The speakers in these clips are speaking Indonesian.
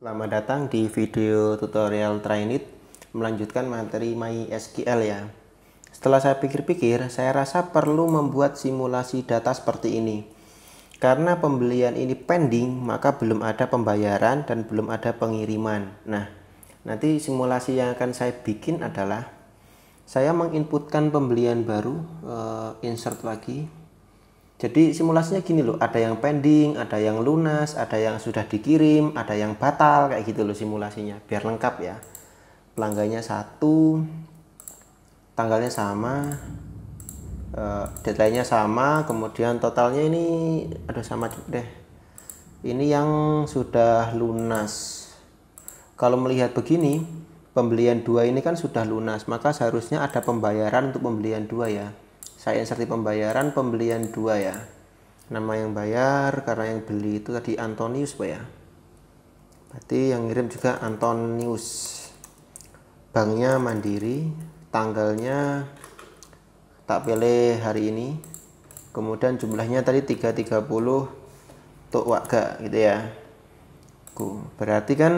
Selamat datang di video tutorial Trainit melanjutkan materi MySQL ya. Setelah saya pikir-pikir, saya rasa perlu membuat simulasi data seperti ini. Karena pembelian ini pending, maka belum ada pembayaran dan belum ada pengiriman. Nah, nanti simulasi yang akan saya bikin adalah saya menginputkan pembelian baru, eh, insert lagi, jadi simulasinya gini loh, ada yang pending, ada yang lunas, ada yang sudah dikirim, ada yang batal, kayak gitu loh simulasinya, biar lengkap ya. Pelanggannya satu, tanggalnya sama, detailnya eh, deadline-nya sama, kemudian totalnya ini, ada sama deh. Ini yang sudah lunas. Kalau melihat begini, pembelian dua ini kan sudah lunas, maka seharusnya ada pembayaran untuk pembelian dua ya saya inserti pembayaran pembelian dua ya nama yang bayar karena yang beli itu tadi Antonius Pak ya berarti yang ngirim juga Antonius banknya Mandiri tanggalnya tak pilih hari ini kemudian jumlahnya tadi 330 untuk warga gitu ya berarti kan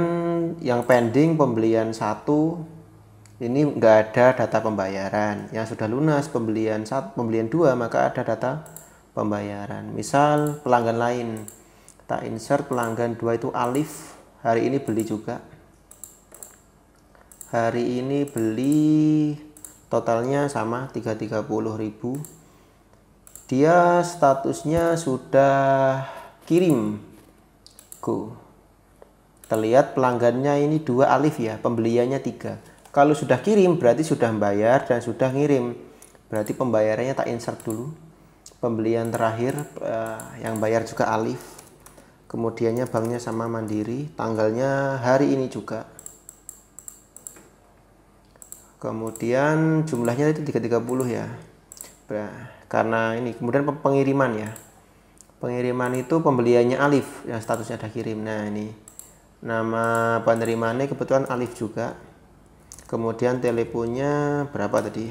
yang pending pembelian satu ini enggak ada data pembayaran yang sudah lunas pembelian satu pembelian dua maka ada data pembayaran misal pelanggan lain kita insert pelanggan dua itu Alif hari ini beli juga hari ini beli totalnya sama 330.000 dia statusnya sudah kirim go terlihat pelanggannya ini dua alif ya pembeliannya tiga kalau sudah kirim berarti sudah membayar dan sudah ngirim. Berarti pembayarannya tak insert dulu. Pembelian terakhir uh, yang bayar juga Alif. Kemudiannya banknya sama Mandiri, tanggalnya hari ini juga. Kemudian jumlahnya itu 330 ya. Karena ini kemudian pengiriman ya. Pengiriman itu pembeliannya Alif yang statusnya ada kirim. Nah, ini nama penerimaannya kebetulan Alif juga kemudian teleponnya berapa tadi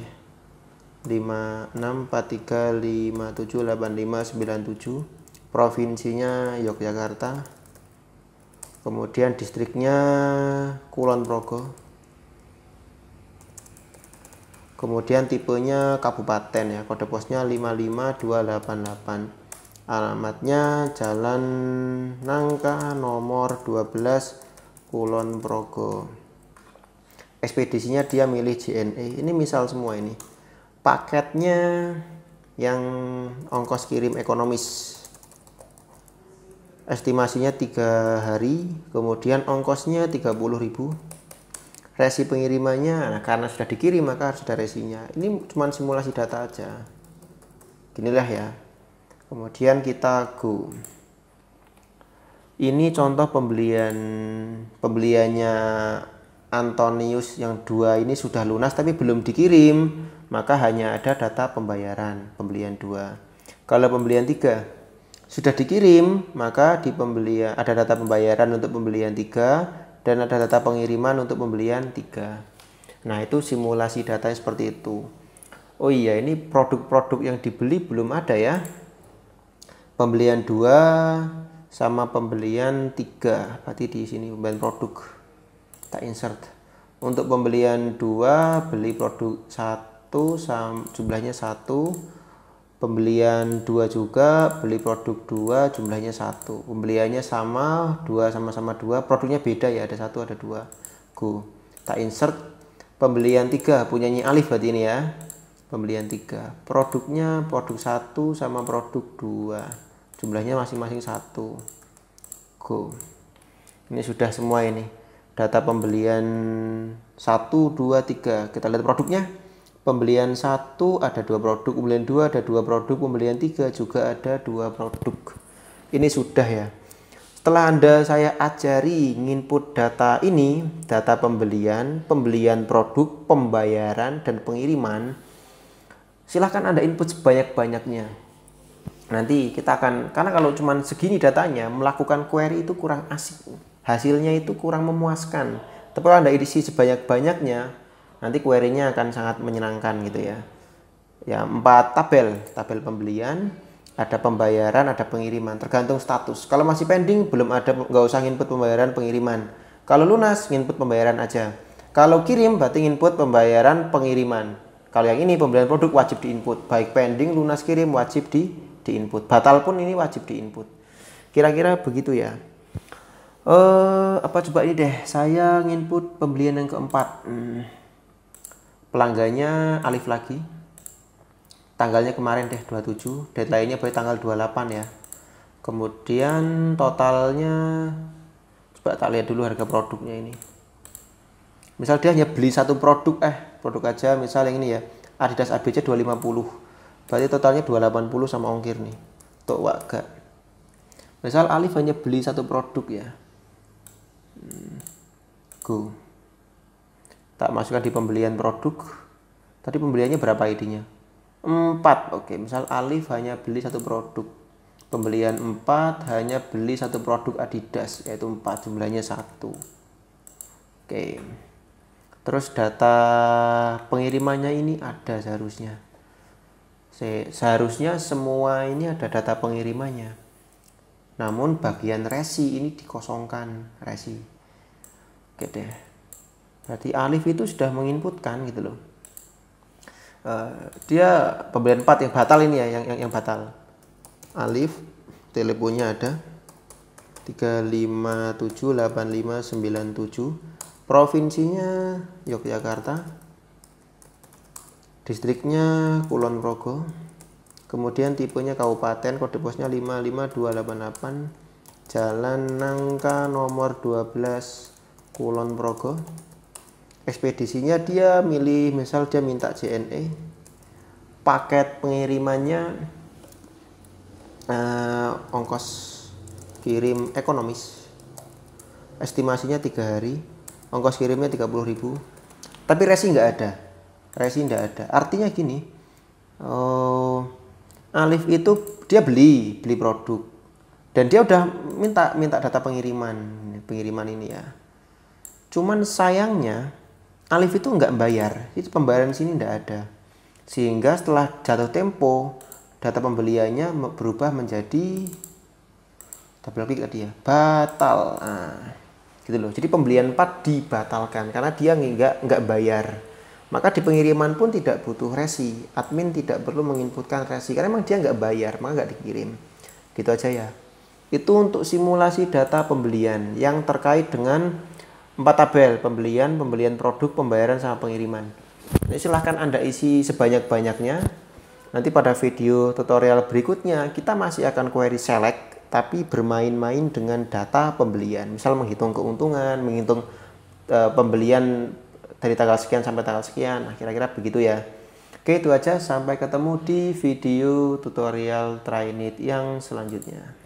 5643578597 provinsinya Yogyakarta kemudian distriknya Kulon Progo kemudian tipenya kabupaten ya kode posnya 55288 alamatnya Jalan Nangka nomor 12 Kulon Progo ekspedisinya dia milih JNE ini misal semua ini paketnya yang ongkos kirim ekonomis estimasinya tiga hari kemudian ongkosnya 30.000 resi pengirimannya nah, karena sudah dikirim maka harus ada resinya ini cuma simulasi data aja ginilah ya kemudian kita go ini contoh pembelian pembeliannya Antonius yang dua ini sudah lunas tapi belum dikirim, maka hanya ada data pembayaran pembelian dua. Kalau pembelian tiga sudah dikirim, maka di pembelian ada data pembayaran untuk pembelian tiga dan ada data pengiriman untuk pembelian tiga. Nah, itu simulasi data seperti itu. Oh iya, ini produk-produk yang dibeli belum ada ya. Pembelian dua sama pembelian tiga berarti di sini pembelian produk tak insert untuk pembelian dua beli produk satu jumlahnya satu pembelian dua juga beli produk dua jumlahnya satu pembeliannya sama dua sama-sama dua produknya beda ya ada satu ada dua go tak insert pembelian tiga punyanya Alif berarti ini ya pembelian tiga produknya produk satu sama produk dua jumlahnya masing-masing satu go ini sudah semua ini data pembelian 1, 2, 3. Kita lihat produknya. Pembelian 1 ada 2 produk, pembelian 2 ada 2 produk, pembelian 3 juga ada 2 produk. Ini sudah ya. Setelah Anda saya ajari nginput data ini, data pembelian, pembelian produk, pembayaran, dan pengiriman, silahkan Anda input sebanyak-banyaknya. Nanti kita akan, karena kalau cuma segini datanya, melakukan query itu kurang asik hasilnya itu kurang memuaskan. Tapi kalau Anda edisi sebanyak-banyaknya, nanti query-nya akan sangat menyenangkan gitu ya. Ya, empat tabel, tabel pembelian, ada pembayaran, ada pengiriman, tergantung status. Kalau masih pending, belum ada, nggak usah input pembayaran, pengiriman. Kalau lunas, input pembayaran aja. Kalau kirim, berarti input pembayaran, pengiriman. Kalau yang ini, pembelian produk wajib di input. Baik pending, lunas kirim, wajib di input. Batal pun ini wajib di input. Kira-kira begitu ya uh, apa coba ini deh saya nginput pembelian yang keempat hmm. pelanggannya alif lagi tanggalnya kemarin deh 27 deadline-nya boleh tanggal 28 ya kemudian totalnya coba tak lihat dulu harga produknya ini misal dia hanya beli satu produk eh produk aja misal yang ini ya Adidas ABC 250 berarti totalnya 280 sama ongkir nih wak gak misal Alif hanya beli satu produk ya go tak masukkan di pembelian produk tadi pembeliannya berapa ID-nya 4 oke misal Alif hanya beli satu produk pembelian 4 hanya beli satu produk Adidas yaitu 4 jumlahnya satu oke terus data pengirimannya ini ada seharusnya seharusnya semua ini ada data pengirimannya namun bagian resi ini dikosongkan resi oke deh berarti alif itu sudah menginputkan gitu loh uh, dia pemberian empat yang batal ini ya yang yang, yang batal alif teleponnya ada 3578597 provinsinya Yogyakarta distriknya Kulon Progo kemudian tipenya kabupaten kode posnya 55288 Jalan Nangka nomor 12 Kulon Progo ekspedisinya dia milih misal dia minta JNE paket pengirimannya eh, ongkos kirim ekonomis estimasinya tiga hari ongkos kirimnya 30.000 tapi resi nggak ada resi nggak ada artinya gini oh, Alif itu dia beli beli produk dan dia udah minta minta data pengiriman pengiriman ini ya Cuman sayangnya Alif itu nggak bayar, itu pembayaran sini nggak ada. Sehingga setelah jatuh tempo, data pembeliannya berubah menjadi double click tadi ya, batal. Nah, gitu loh. Jadi pembelian 4 dibatalkan karena dia nggak nggak bayar. Maka di pengiriman pun tidak butuh resi. Admin tidak perlu menginputkan resi karena memang dia nggak bayar, maka nggak dikirim. Gitu aja ya. Itu untuk simulasi data pembelian yang terkait dengan empat tabel pembelian pembelian produk pembayaran sama pengiriman ini silahkan anda isi sebanyak banyaknya nanti pada video tutorial berikutnya kita masih akan query select tapi bermain-main dengan data pembelian misal menghitung keuntungan menghitung e, pembelian dari tanggal sekian sampai tanggal sekian nah kira-kira begitu ya Oke itu aja sampai ketemu di video tutorial Trinit yang selanjutnya